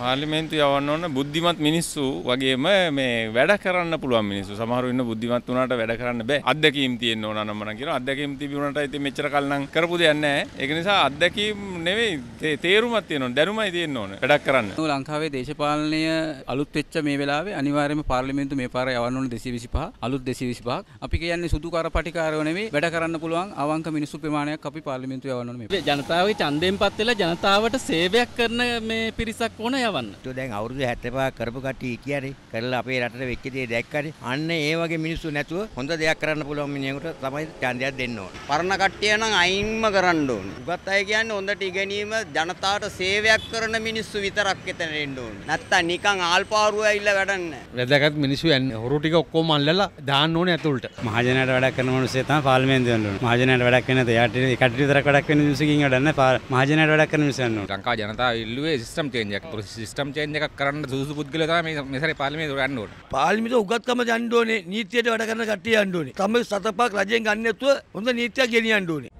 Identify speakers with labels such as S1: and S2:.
S1: පාර්ලිමේන්තු යවන්න ඕන බුද්ධිමත් මිනිස්සු වගේම මේ වැඩ කරන්න පුළුවන් මිනිස්සු. සමහරු ඉන්න බුද්ධිමත් වුණාට වැඩ කරන්න බෑ. අත්දැකීම් තියෙන්න ඕන නම් මම කියනවා. අත්දැකීම් තිබුණාට ඉතින් මෙච්චර කල් නම් කරපු දෙයක් නැහැ. ඒක නිසා අත්දැකීම් නෙවෙයි තේරුමක් තියෙන්න ඕන. දැනුමයි තියෙන්න ඕන. වැඩක් කරන්න. ලංකාවේ දේශපාලනය
S2: අලුත් වෙච්ච මේ වෙලාවේ අනිවාර්යයෙන්ම පාර්ලිමේන්තු මේ පාර යවන්න ඕන 225 අලුත් 225ක්. අපි කියන්නේ සුදු කරපටිකාරයෝ නෙවෙයි වැඩ කරන්න පුළුවන් අවංක මිනිස්සු ප්‍රමාණයක් අපි පාර්ලිමේන්තු යවන්න ඕන මේ. ජනතාවගේ ඡන්දයෙන් පත් වෙලා ජනතාවට සේවයක්
S3: කරන මේ පිරිසක් ඕන යවන්න. යවන්න. તો දැන් අවුරුදු 75 කරපු කට්ටිය කියන්නේ කරලා අපේ රටට වෙච්ච දේ දැක්කනේ. අන්න ඒ වගේ මිනිස්සු නැතුව හොඳ දෙයක් කරන්න පුළුවන් මිනිහෙකුට තමයි ඡන්දයක් දෙන්න ඕනේ.
S4: පරණ කට්ටිය නම් අයින්ම කරන්න ඕනේ. උගත් අය කියන්නේ හොඳට ඉගෙනීම ජනතාවට සේවයක් කරන මිනිස්සු විතරක් එතන එන්න ඕනේ. නැත්තම් නිකන් ආල්පාරුව ඇවිල්ලා වැඩ නැහැ.
S5: වැදගත් මිනිස්සු යන්නේ හොරු ටික ඔක්කොම අල්ලලා දාන්න ඕනේ ඇතුළට. මහජනයාට වැඩක් කරන මිනිස්සු තමයි පාර්ලිමේන්තුවේ යන්න ඕනේ. මහජනයාට වැඩක් වෙන්නේ නැහැ. යාට එකට විතරක් වැඩක් වෙන මිනිස්සුකින් වැඩක් නැහැ. මහජනයාට වැඩක් කරන මිනිස්සු යන්න ඕනේ. ලංකා
S2: ජනතාව ඉල්ලුවේ සිස්ටම් චේන්ජ් එකක්. සිිස්ටම් චේන්ජ එකක් කරන්න සුදු පුද්ගලතා මේ මෙසර පාලිමේ දුරන්න ඕන
S3: පාලිමිත උගත්කම දන්ඩෝනේ නීතියට වැඩ කරන කටිය අන්ඩෝනේ තම සතපක් රජයෙන් ගන්නත්ව හොඳ නීතියක් ගෙනියන්ඩෝනේ